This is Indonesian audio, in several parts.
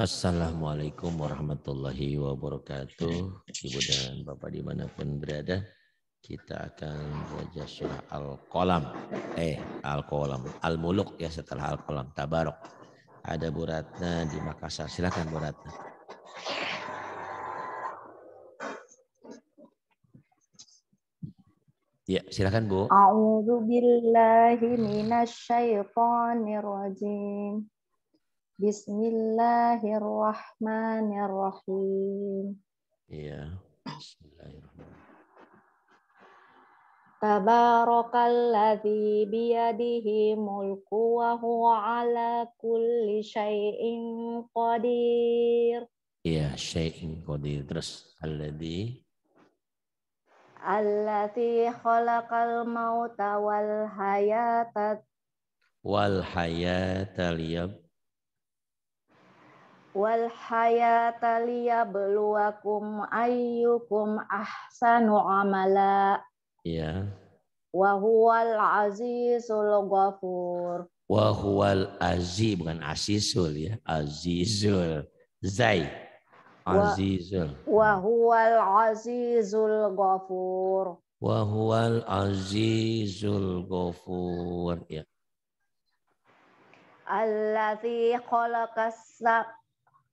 Assalamualaikum warahmatullahi wabarakatuh. Ibu dan Bapak dimanapun berada, kita akan belajar surah Al-Qalam. Eh, Al-Qalam. Al-Muluk ya setelah Al-Qalam. Tabarok. Ada Bu Ratna di Makassar. Silakan Bu Ratna. Ya, silakan Bu. A'udzu billahi Bismillahirrahmanirrahim. Iya. Tabarakalladzi biyadihi mulku wa huwa ala kulli syai'in qadir. Iya, syai'in qadir. Terus alladzi Allati khalaqal mauta wal hayata wal hayata liyab wal hayata beluakum ayyukum ahsanu amala. Ya. Wa huwal azizul ghafur. Wa huwal aziz bukan azizul ya, azizul. Zai. Azizul. Wa huwal azizul ghafur. Wa huwal azizul ghafur ya. Allazi khalaqas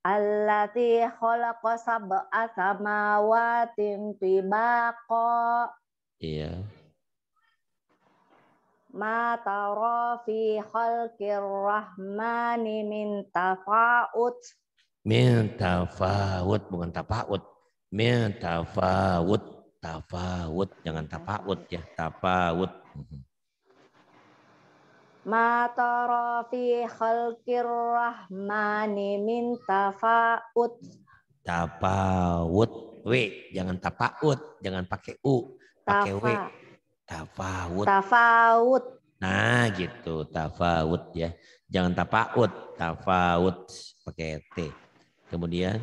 Allati khalaqa sab'a samawatin tibaqa. Iya. Ma tara fi khalqir rahmani min tafa'ut. Min tafa'ut bukan tafa'ut. Min tafa'ut. Tafa'ut jangan tafa'ut ya, tafa'ut. Mhm ma tara fi khalqir rahmani min tafaut tafaut w jangan tafa'ut jangan pakai u pakai w tafaut tafaut nah gitu tafaut ya jangan tafa'ut tafaut pakai t kemudian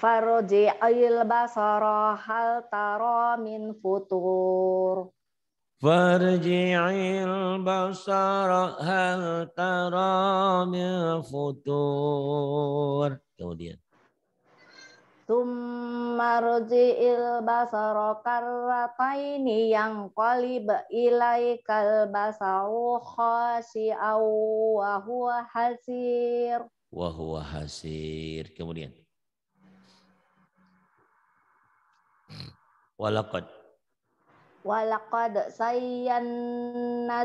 Farji al basara hal taro min futur فارجع البصر هل ترى من فطور kemudian Tumma ruji'il basara karrataini yang qalib ilaikal basaru khasi'aw wa huwa hasir. Wa huwa hasir. Kemudian. Walakad. Walaqad sayyanna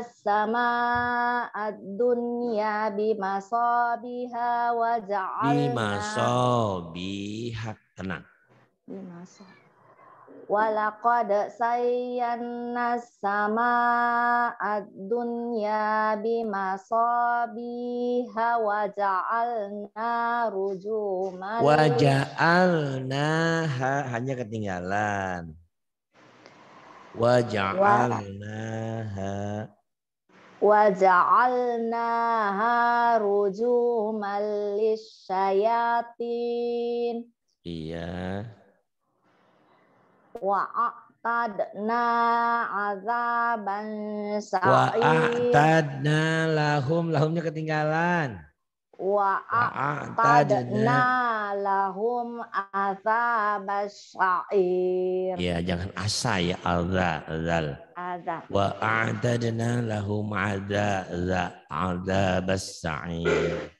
ad dunya bimasabiha wa ja'alna bimasabiha tenang bimasabiha Walaqad sayyanna sama ad-dunya bimasabiha wa ja'alna rujuman. Wa ja'alna hanya ketinggalan. Waja'alnaha Waja'alnaha rujuman lisyayatin. Iya. Wa'atadna azaban sa'ir. Wa'atadna lahum. Lahumnya ketinggalan wa aqtadna lahum azab sa'ir. Ya, jangan asa ya alza zal. Azab. Wa a'tadna lahum adza azabas sa'ir.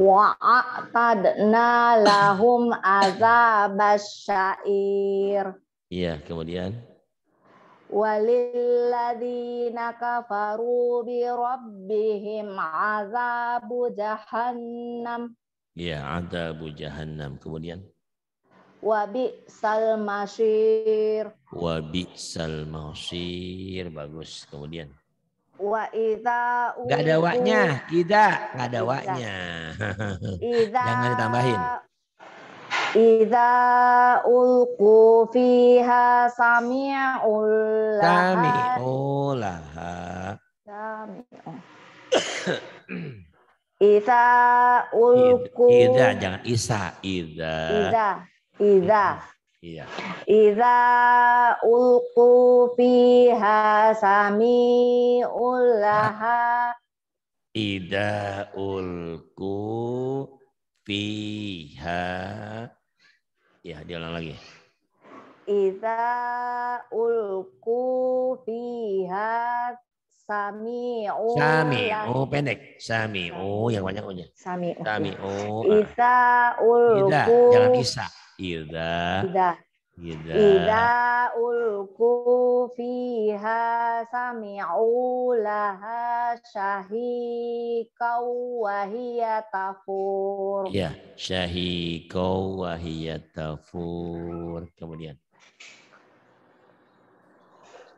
Wa a'tadna lahum azab sa'ir. Iya, kemudian walilladzina kafaru bi rabbihim azabu jahannam ya azabu jahannam kemudian wabi salmasir wabi salmasir bagus kemudian wa ida Gak ada waknya ida Gak ada waknya jangan ditambahin Iza ulku fiha sami'ul sami'ul laha. Sami'ul. Idza ulqu jangan Isa Iza. Iza. Iza. Iya. fiha sami'ul laha. Ida ulku fiha Ya, diulang lagi. Iza ulku fiha sami oh pendek. sami oh yang banyak punya. Sami oh. Ah. Iza ulku. Ida, jangan isa. Iza Ida. Ida ulku fiha sami'u laha syahikau wahiya tafur. Ya, syahikau wahiya tafur. Kemudian.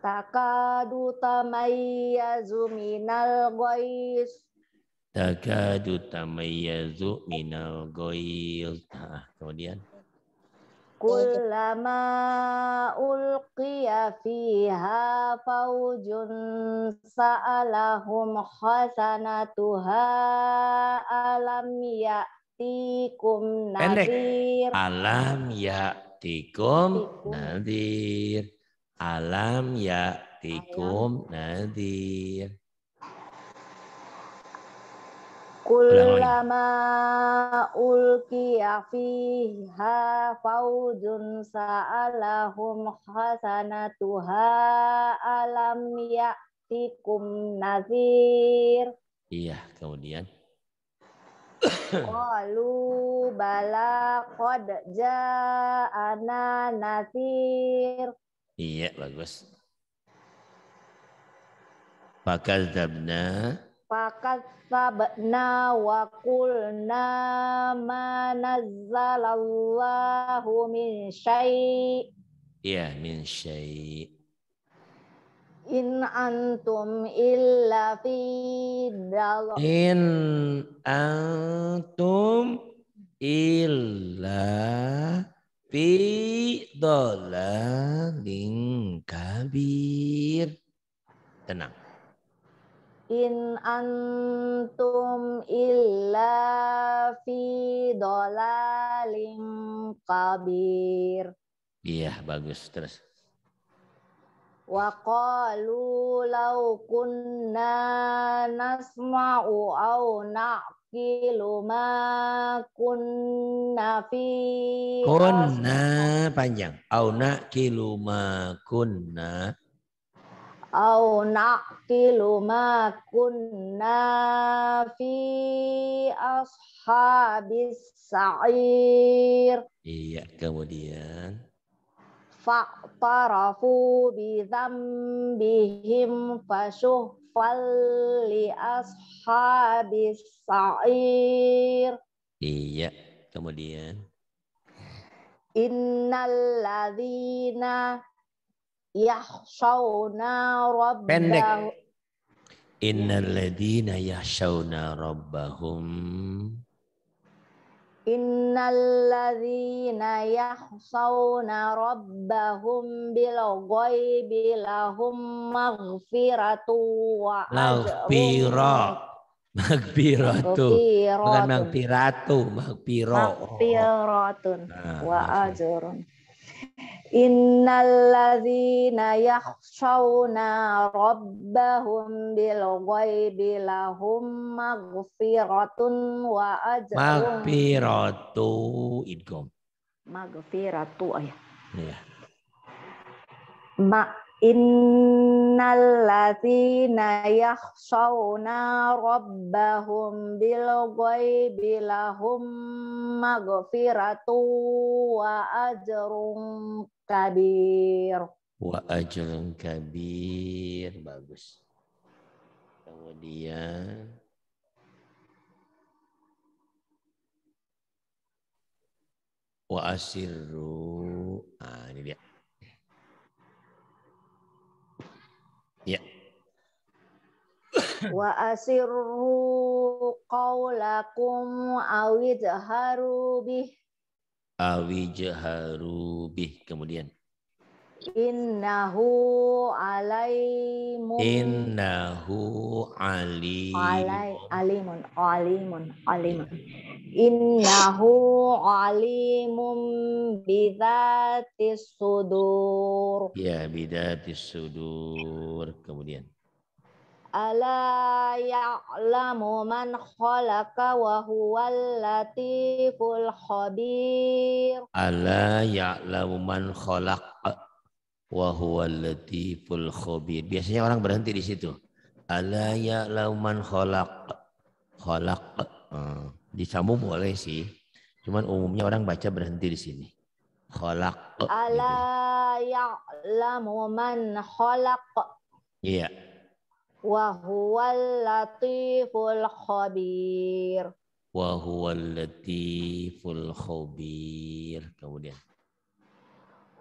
Takadu tamayyazu minal gois. Takadu tamayyazu minal gois. Nah, kemudian. Iya, iya. Kullama ulqiya fiha faujun sa'alahum khasanatuha alam ya'tikum nadir. Pendek. Alam ya'tikum nadir. Alam ya'tikum nadir. Kulama ulkiya fiha faujun sa'alahum hasanatuha alam ya'tikum nazir. Iya, kemudian. Qalu bala qad ja'ana nazir. Iya, bagus. Fakadzabna fakadzabna wa kulna ma nazzalallahu min syai' ya min syai' in antum illa fi dalal in antum illa fi dalalin kabir tenang In antum illa fi dolaling kabir. Iya, bagus. Terus. Wa qalu law kunna nasma'u aw na'kilu ma kunna fi kunna panjang au na'kilu ma kunna au naqilu ma kunna fi ashabis sa'ir. Iya, kemudian fa'tarafu bi dhanbihim fashuh li ashabis sa'ir. Iya, kemudian Innal ladzina yahshawna rabbahum. Pendek. Innal ladina yahshauna rabbahum. Innal ladina yahshauna rabbahum bil bilahum lahum maghfiratu wa Maghfira. Magpiratu. Bukan magpiratu, magpiro. Magpiratun. Nah, wa ajrun. Innalladzina yakhshawna rabbahum bil ghaibi lahum maghfiratun wa ajrun maghfiratu idgham maghfiratu ayah oh Yeah. Iya. Ma Innalladzina yakhshawna rabbahum bil ghaibi lahum maghfiratu wa ajrun kabir. Wa ajrun kabir. Bagus. Kemudian wa asirru. Ah, ini dia. Ya. Wa asirru qawlakum awidharu bih. Awidharu bih. Kemudian. Innahu alaimun. Innahu alim. Alai, alimun. Alimun. Alimun. Innahu alimun bidatis sudur. Ya, bidatis sudur. Kemudian. Ala ya'lamu man khalaqa wa huwal latiful khabir. Ala ya'lamu man khalaqa wa Khobir latiful Biasanya orang berhenti di situ. Alaya lauman kholak kholak. Hmm. Disambung boleh sih. Cuman umumnya orang baca berhenti di sini. Kholak. Alaya gitu. lauman kholak. Iya. Wa Khobir. latiful Khobir latiful Kemudian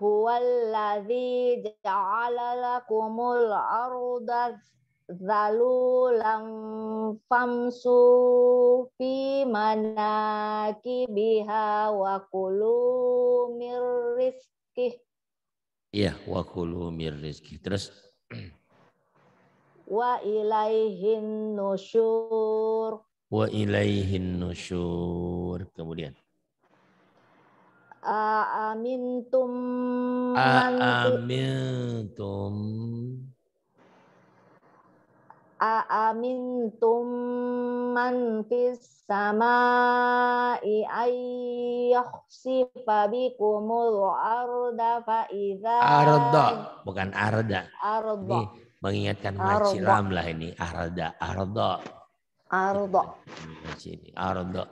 huwallazi ja'ala lakumul arda zalulan famsu fi manakibiha wa kulu mir rizkih. Iya, wa kulu mir rizkih. Terus wa ilaihin nusyur. Wa ilaihin nusyur. Kemudian Aamintum Aamintum Aamintum man fis samai ayyakhsifa bikumul arda fa idza Arda bukan arda Arda ini mengingatkan macilam lah ini arda arda Arda sini arda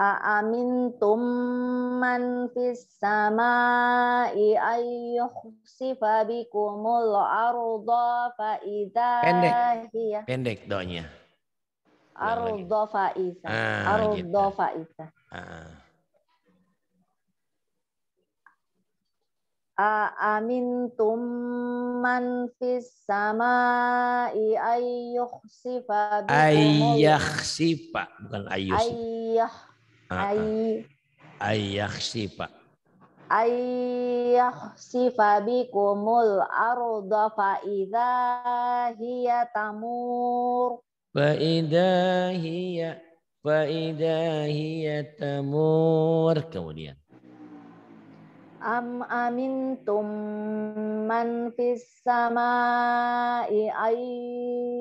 Amin tuman fis sama i ayu sifabiku mulu arudov pendek pendek doanya arudov faisa arudov faisa amin tuman fis sama i ayu sifabiku ayah si pak bukan ayu siyah Ayah ayakhsifa. Ayakhsifa bikumul arda fa idza hiya tamur. Fa idza hiya fa idza hiya tamur. Kemudian Am Amin Tum أم أمنتم من في السماء أن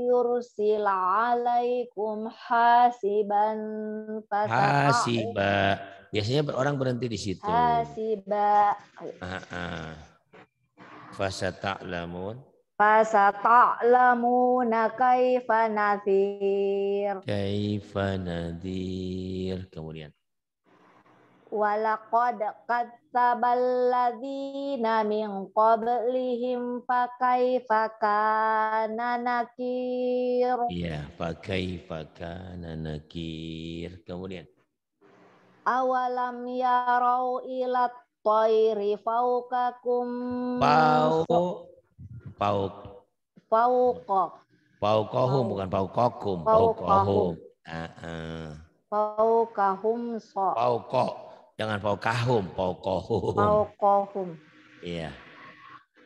يرسل عليكم حاسبا حاسبا biasanya orang berhenti di situ hasiba fasata'lamun fasata'lamuna Nakai Fanadir kaifa Fanadir kemudian Walaqad katsaballadzina min qablihim fakaifa kana nakir. Iya, fakaifa kana nakir. Kemudian Awalam yarau ila toiri faukakum. Pau pauk fauqah. Fauqahum bukan fauqakum, fauqahum. Heeh. Ah, ah. Fauqahum so. Jangan paukahum, paukohum. Paukohum. Iya.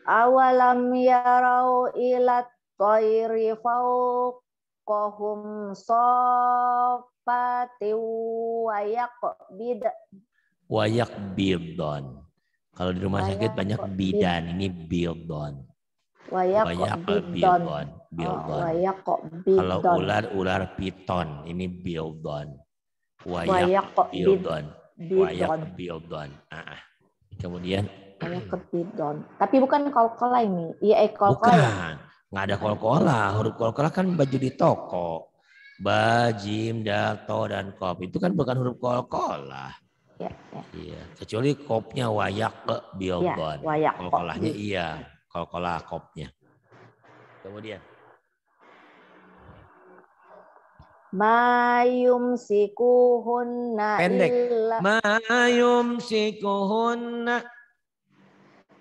Awalam yarau ilat koiri faukohum sopati wayak bid. Wayak bidon. Kalau di rumah sakit banyak bidan, ini bidon. Wayak, wayak bidon. Bildon. Oh, wayak kok bidon. Kalau ular ular piton, ini bildon. Wayak, wayak bildon. Wayak bidon. Ah, ah, kemudian wayak don Tapi bukan kolkola ini. Iya, eh, kolkola. Bukan. Nggak ada kolkola. Huruf kolkola kan baju di toko. bajim dato, dan kop. Itu kan bukan huruf kolkola. Iya, ya. iya. Kecuali kopnya wayak ke biogon. Iya, ya, wayak. Kolkolahnya iya. Kolkola kopnya. Kemudian. Mayum sikuhunna Pendek. illa Mayum sikuhunna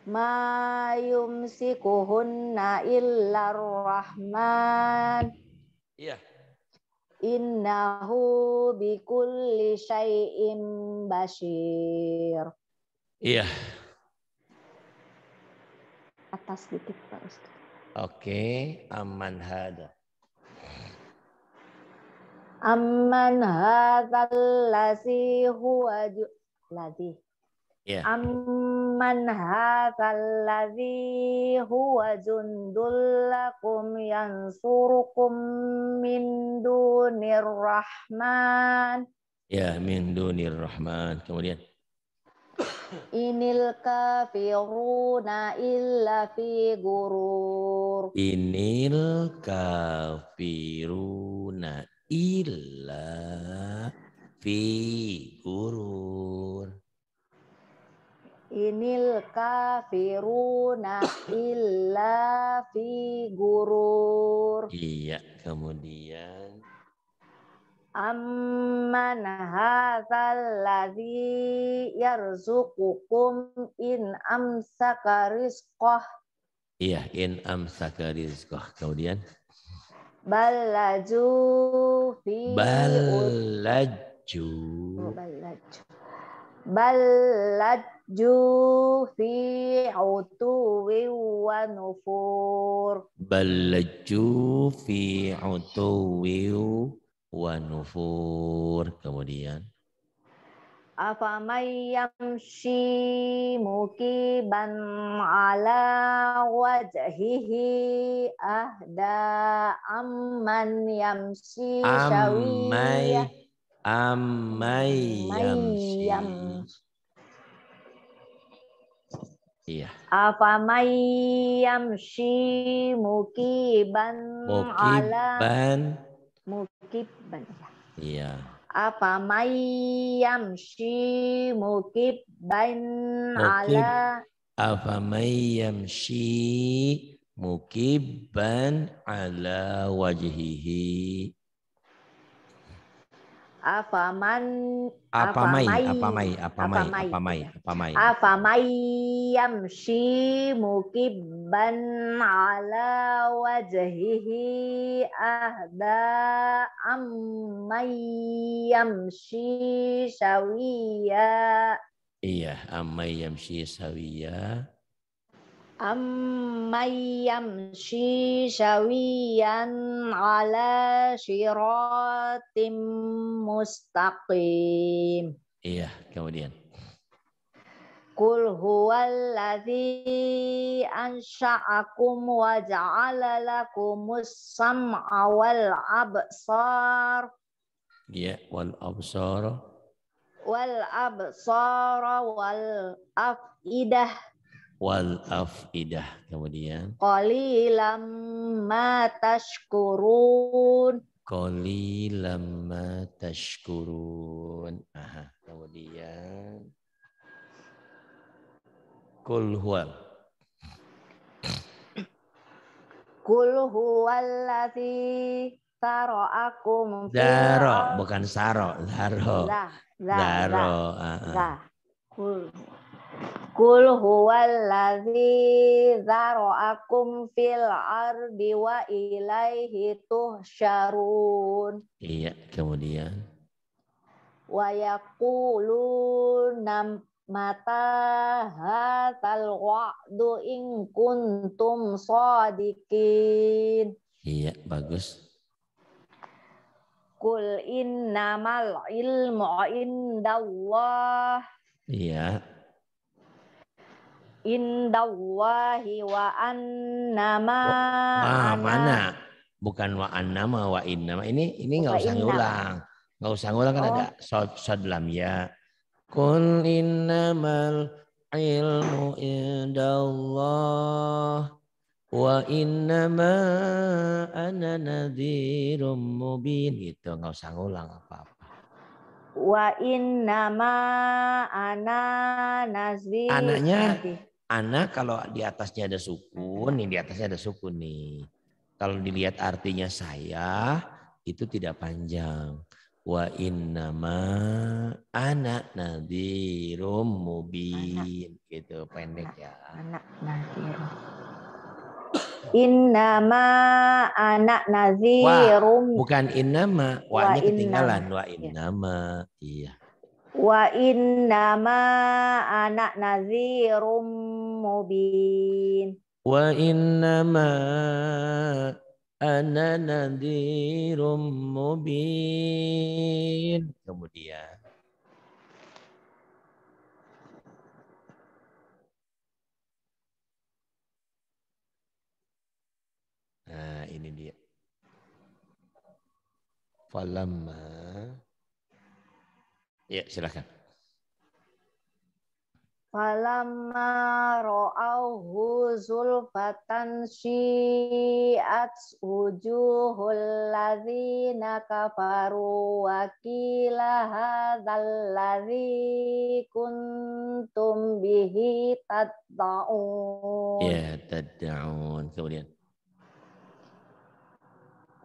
Mayum sikuhunna illa rahman Iya. Yeah. Innahu bikulli syai'in basyir. Iya. Atas dikit Pak Ustaz. Oke, okay. aman hada. Amman hadzal ladzi huwa ladzi. Yeah. Amman hadzal ladzi huwa jundul lakum yansurukum min dunir rahman. Ya, yeah, min dunir rahman. Kemudian Inil kafiruna illa fi gurur. Inil kafiruna illa fi gurur. Inil kafiruna illa fi gurur. Iya, kemudian Amman hadzal ladzi yarzuqukum in amsaka rizqah. Iya, in amsaka rizqah. Kemudian balaju fi balaju oh, balaju balaju fi utuwi wa nufur balaju fi utuwi wa nufur kemudian afamay yamshi mukiban ala wajhihi ahda amman yamshi syawiyah. Amai, amai yamshi. Iya. Apa mayam yamshi mukiban, mukiban. ala ya. mukiban. Iya apa mayam shi mukib bain ala apa mayam shi ban ala wajhihi afaman afamai afamai afamai afamai afamai apamai yamshi mukibban ala wajhihi ahda ammay yamshi sawiya iya ammay yamshi sawiya أمن shi shawiyan ala صراط mustaqim. Iya, kemudian. Kul huwallazi ansha'akum wa ja'ala lakumus sam'a wal absar. Iya, wal absar. Wal absar wal afidah wal afidah kemudian qalilam ma tashkurun qalilam ma tashkurun aha kemudian kul huwal kul saro aku daro bukan saro daro daro ah, kul Kul huwallazi zara'akum fil ardi wa ilaihi tuhsyarun. Iya, kemudian. Wa yaquluna mata hatal wa'du in kuntum sadiqin. Iya, bagus. Kul innamal ilmu indallah. Iya indawahi wa annama ah, mana bukan wa annama wa innama ini ini nggak usah ngulang nggak usah ngulang kan oh. ada sod lam ya kul innamal ilmu indallah wa innama ana nadhirum mubin itu nggak usah ngulang apa-apa wa innama ana nazir anaknya Anak kalau di atasnya ada sukun, ini di atasnya ada sukun nih. Kalau dilihat artinya saya, itu tidak panjang. Wa innama anak nadirum mubin. Anak. Gitu, pendek ya. Anak nadir. Innama anak nazirum. Wah, bukan innama, wa-nya ketinggalan. Wa innama, iya. iya. Wa ma anak nazirum mubin. Wa ma ana nadhirum mubin. Kemudian. Nah, ini dia. Falamma Ya, silakan. Falamma ra'awhu zulfatan syi'at wujuhul ladzina kafaru wa qila hadzal ladzi kuntum bihi tad'un. Ya, tad'un. Kemudian.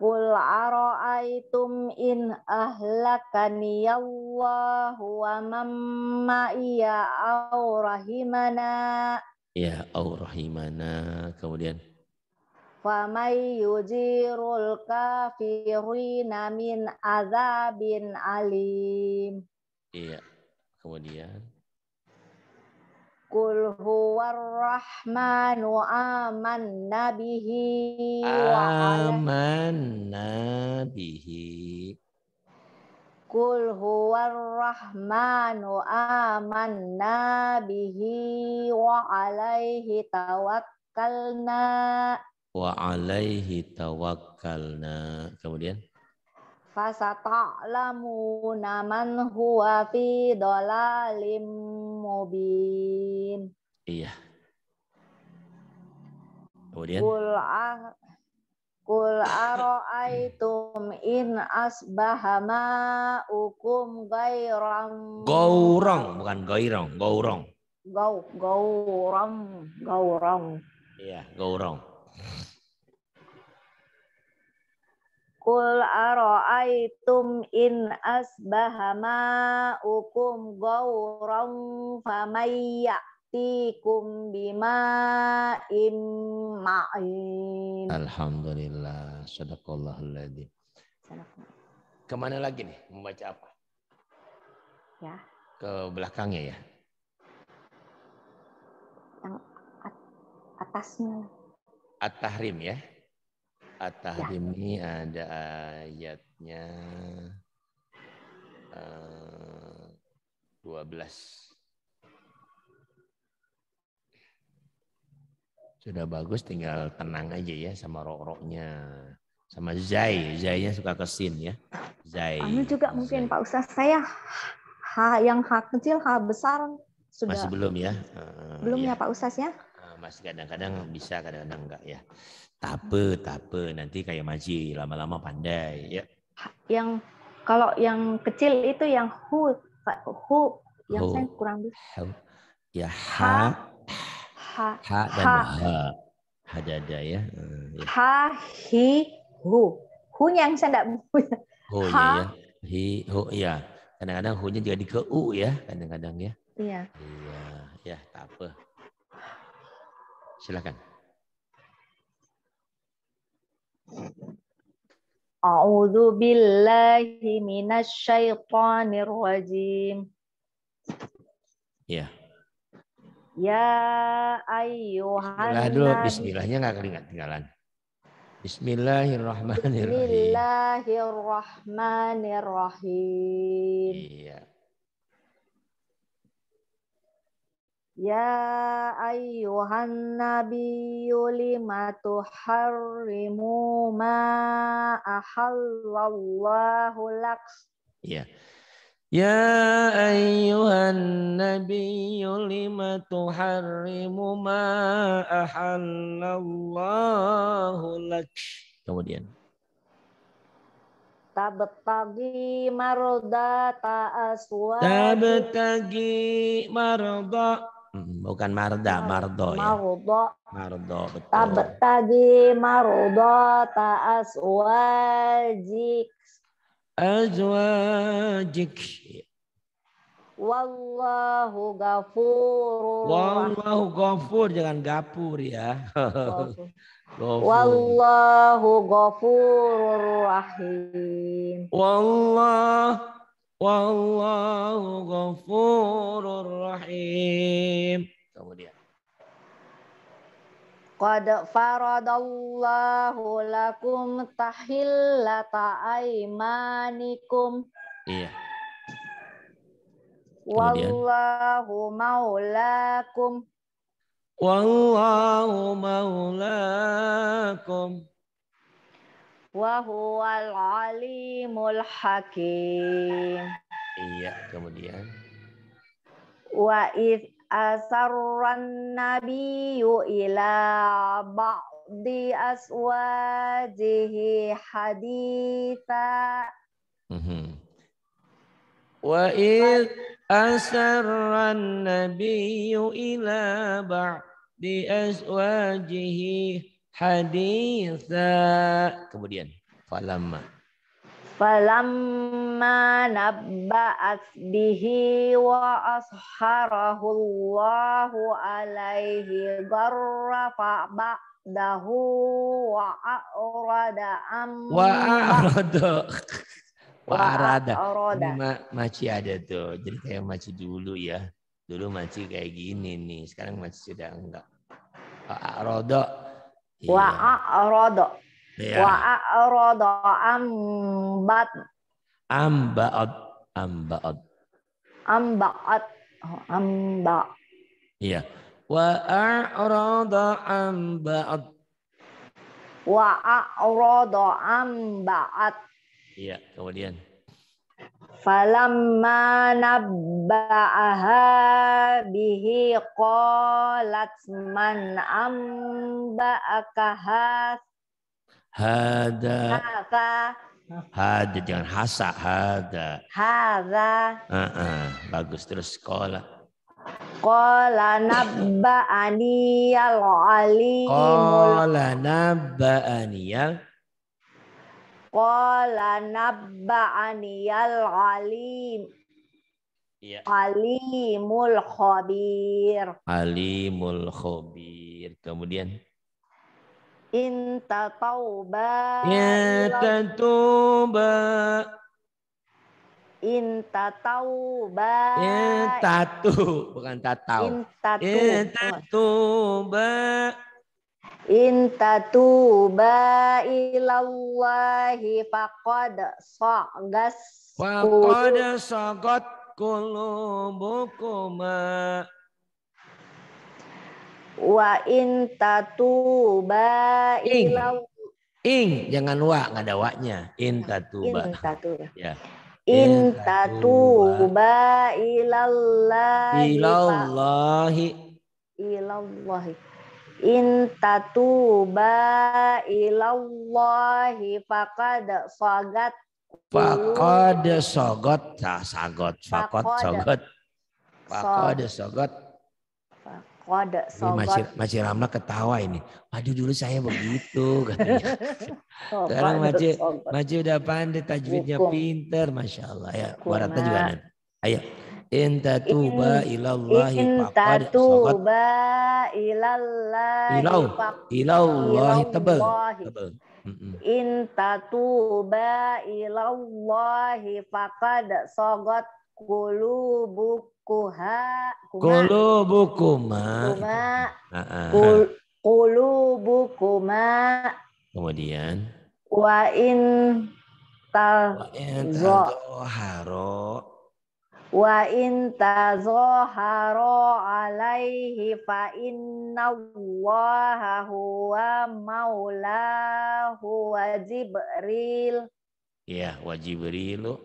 Qul ara'aitum in ahlakani Allah wa mamma iya au rahimana. Ya au rahimana. Kemudian. Wa may yujirul kafirina min azabin alim. Iya. Kemudian. Kul huwarrahmanu aman nabihi Amanna bihi. Kul wa aman nabihi wa alaihi tawakkalna. Wa alaihi tawakkalna. Kemudian? Fasata'lamuna man huwa fi dolalim Mubin. Iya. Kemudian? Kul, ah, kul aroaitum in asbahama ukum gairang. Gaurong, bukan gairong, gaurong. Gau, gaurong, gaurong. Iya, gaurong. Kul aro'aitum in ukum ma'ukum famayya tikum bima imma'in. Alhamdulillah. Sadaqallahuladzim. Kemana lagi nih membaca apa? Ya. Ke belakangnya ya. Yang atasnya. At-Tahrim ya at tahrim ya. ada ayatnya uh, eh, 12. Sudah bagus tinggal tenang aja ya sama rok-roknya. Sama Zai, Zainya suka kesin ya. Zai. Anu juga Zai. mungkin Pak Ustaz, saya ha, yang hak kecil, hak besar sudah. Masih belum ya? Uh, belum ya, ya Pak Ustaz ya? masih kadang-kadang bisa kadang-kadang enggak ya tapi tapi nanti kayak maji lama-lama pandai ya yang kalau yang kecil itu yang hu hu yang saya kurang bisa ya ha ha ha dan ha ha dada ya. Eh, ya ha hi hu hu yang saya tidak punya hu ya, ya hi hu ya kadang-kadang hu-nya jadi ke u ya kadang-kadang ya iya iya ya tak apa Silakan. A'udzu billahi minasyaitonir rajim. Ya. Ya ayyuhan. Bismillah dulu, bismillahnya enggak keringat tinggalan. Bismillahirrahmanirrahim. Bismillahirrahmanirrahim. Iya. Ya ayuhan nabiyu lima tuharimu ma ahallallahu laks. Ya. Ya ayuhan nabiyu lima tuharrimu ma ahallallahu laks. Kemudian. Tabtagi marodata aswa. Tabtagi marodata bukan marda, mardo ya. Mardo. Mardo, betul. tadi mardo ta'as wajik. Azwajik. Wallahu gafur. Wallahu gafur, jangan gapur ya. Gafur. Wallahu gafur rahim. Wallah Wallahu ghafurur rahim. Kemudian. Qad faradallahu lakum tahillata aimanikum. Iya. Kemudian. Wallahu maulakum. Wallahu maulakum wa huwal alimul hakim. Iya, kemudian wa id asarran nabiyyu ila ba'di aswajihi haditha. Mm-hmm. Wa id asarran nabiyyu ila ba'di aswajihi haditha. Kemudian falamma. Falamma nabba'at bihi wa asharahu Allahu alaihi garra fa'ba dahu wa a'rada am wa a'rada wa a'rada ma maci ada tuh jadi kayak maci dulu ya dulu maci kayak gini nih sekarang maci sudah enggak a'rada wa a'rada wa iya. a'rada ambat ambaat ambaat ambaat oh, iya wa a'rada ambaat oh, iya. wa a'rada ambaat iya kemudian Falamma nabba'aha bihi qalat man amba'aka hada hada hada jangan hasa hada hada uh -uh. bagus terus sekolah Qala nabba'ani al-alimul Qala nabba'ani al Qala nabba'aniyal alim. Ya. Alimul khabir. Alimul khabir. Kemudian Inta tauba. Inta tauba. Inta tauba. Inta tu bukan tatau. Inta tauba In tatuba ilallahi faqad sagas Faqad sagat kulubukuma Wa in tatuba ilallahi Ing, jangan wa, nggak ada wa-nya. In tatuba. In tatuba. Ya. In tatuba ilallahi. Ilallahi. Ilallahi. In tatuba ilallahi faqad sagat faqad sogot, nah, sagat faqad sagat faqad sogot. Fakod sogot. Masih, masih Ramla ketawa ini. aduh dulu saya begitu katanya. Sekarang masih udah pandai tajwidnya pinter, masya Allah ya. Warata juga. Ayo. In tatuba ilallahi faqad tatuba ilallahi ilau ilallahi tabal Inta In tatuba ilallahi faqad sagat kulubukuha kulubukuma kuma kulubukuma kemudian wa in tal wa in Wa in tazahara alaihi fa inna allaha huwa maulahu wa jibril. Ya, wa jibril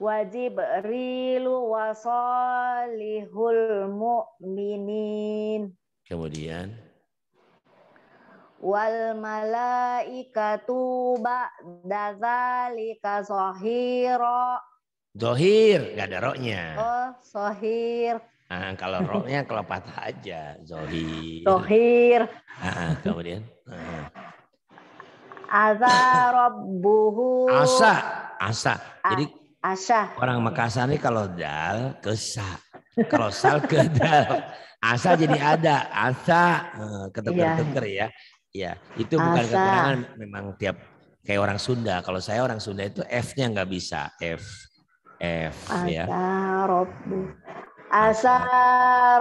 Wa jibril wa salihul mu'minin. Kemudian wal malaikatu ba'da dzalika sahira Zohir, nggak ada roknya. Oh, Zohir. Nah, kalau roknya kalau patah aja, zohir. Zohir. Nah, kemudian. Nah. Asa robbuhu. Asa, asa. Jadi asa. Orang Makassar ini kalau dal kesa, Kalau sal ke dal. Asa jadi ada. Asa eh, ketuker-tuker iya. ya. Ya, itu asa. kekurangan memang tiap kayak orang Sunda. Kalau saya orang Sunda itu F-nya nggak bisa. F F ya. asa ya. Robbu. Asa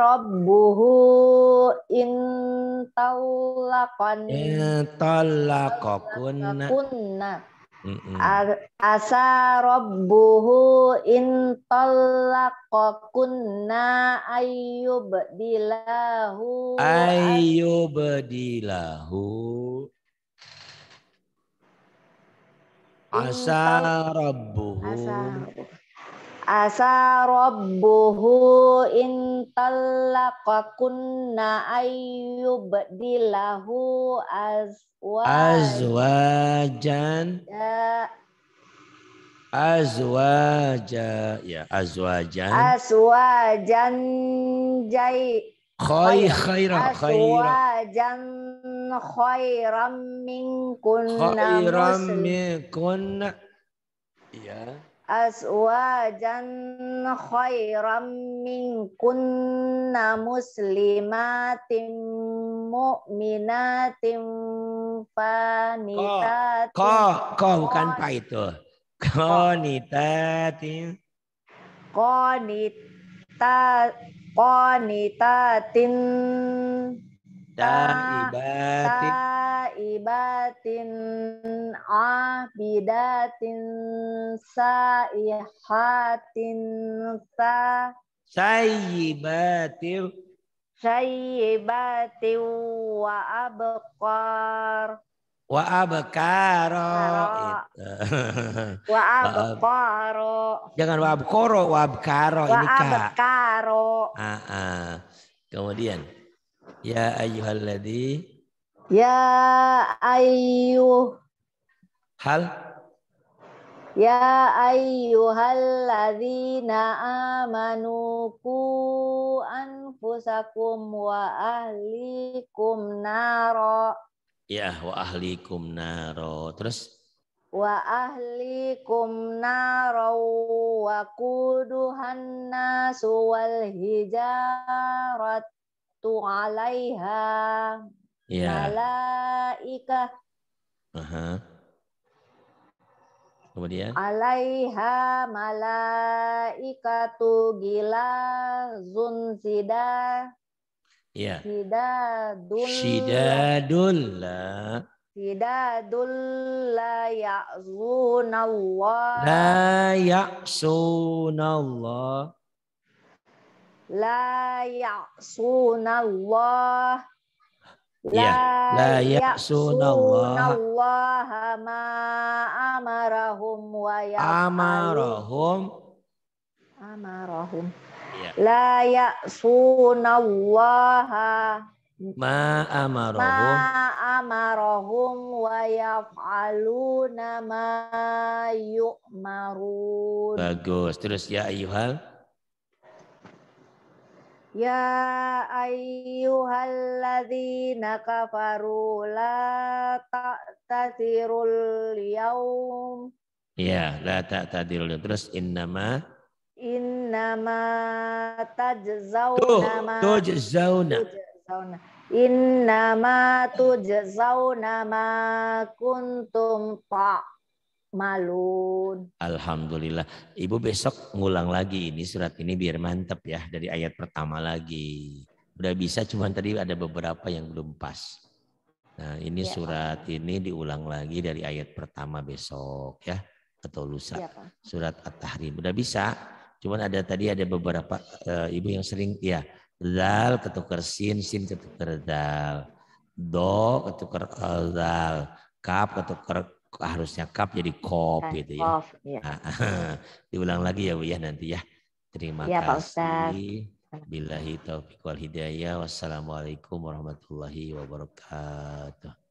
Robbuhu in taulakon. In Mm -mm. Asa Robbuhu intalakokunna ayub dilahu. Ayub dilahu. Asa Robbuhu. Asa Robbuhu. Asa rabbuhu in talaqakunna ayyubdilahu azwa azwajan ya. azwaja ya azwajan azwajan jai khair khairan khairan azwajan khairan minkunna khairam minkunna ya aswajan khairam minkunna muslimatim mu'minatim fanitatim ko ko bukan pa itu konitatin konita konitatin Taibatin Taibatin abidatin saihatin sa sayyibatil sayyibatin wa abqar wa abkaro wa abkaro jangan wa abkoro wa abkaro wa ini ah, ah. kemudian Ya ayyuhalladzi Ya ayyuh Hal Ya ayyuhalladzina amanu ku anfusakum wa ahlikum naro Ya wa ahlikum naro Terus wa ahlikum naro wa kuduhan nasu hijarat Tu 'alaiha ya. malaika. Aha. Kemudian alaiha malaikatu zun sida. Ya. Sidadul. Sidadul la. Sidadul la ya'zunallah. La ya'sunallah la ya'sunallah La ya. ya'sunallah. ya ma amarahum wa amarahum amarahum ya. la ya'sunallah. ma amarahum ma amarahum wa yaf'aluna ma yu'marun bagus terus ya Ayuhal. Ya ayyuhalladzina kafaru la ta'tadirul yaum. Ya, la ta'tadirul yaum. Terus innama innama tajzauna Tuh, tujzauna. tujzauna. Innama tujzauna ma kuntum ta' malun. Alhamdulillah. Ibu besok ngulang lagi ini surat ini biar mantep ya dari ayat pertama lagi. Udah bisa cuman tadi ada beberapa yang belum pas. Nah ini ya, surat Pak. ini diulang lagi dari ayat pertama besok ya atau lusa. Ya, surat At-Tahrim. Udah bisa. Cuman ada tadi ada beberapa e, ibu yang sering ya dal ketukar sin, sin ketukar dal. Do ketukar dal. Eh, Kap ketukar harusnya cup jadi kop gitu ya. Off, ya. Ah, ah. Diulang lagi ya Bu ya nanti ya. Terima ya, kasih. Billahi taufiq wal hidayah. Wassalamualaikum warahmatullahi wabarakatuh.